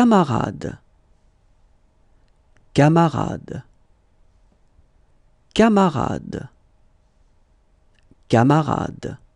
Camarade. Camarade. Camarade. Camarade.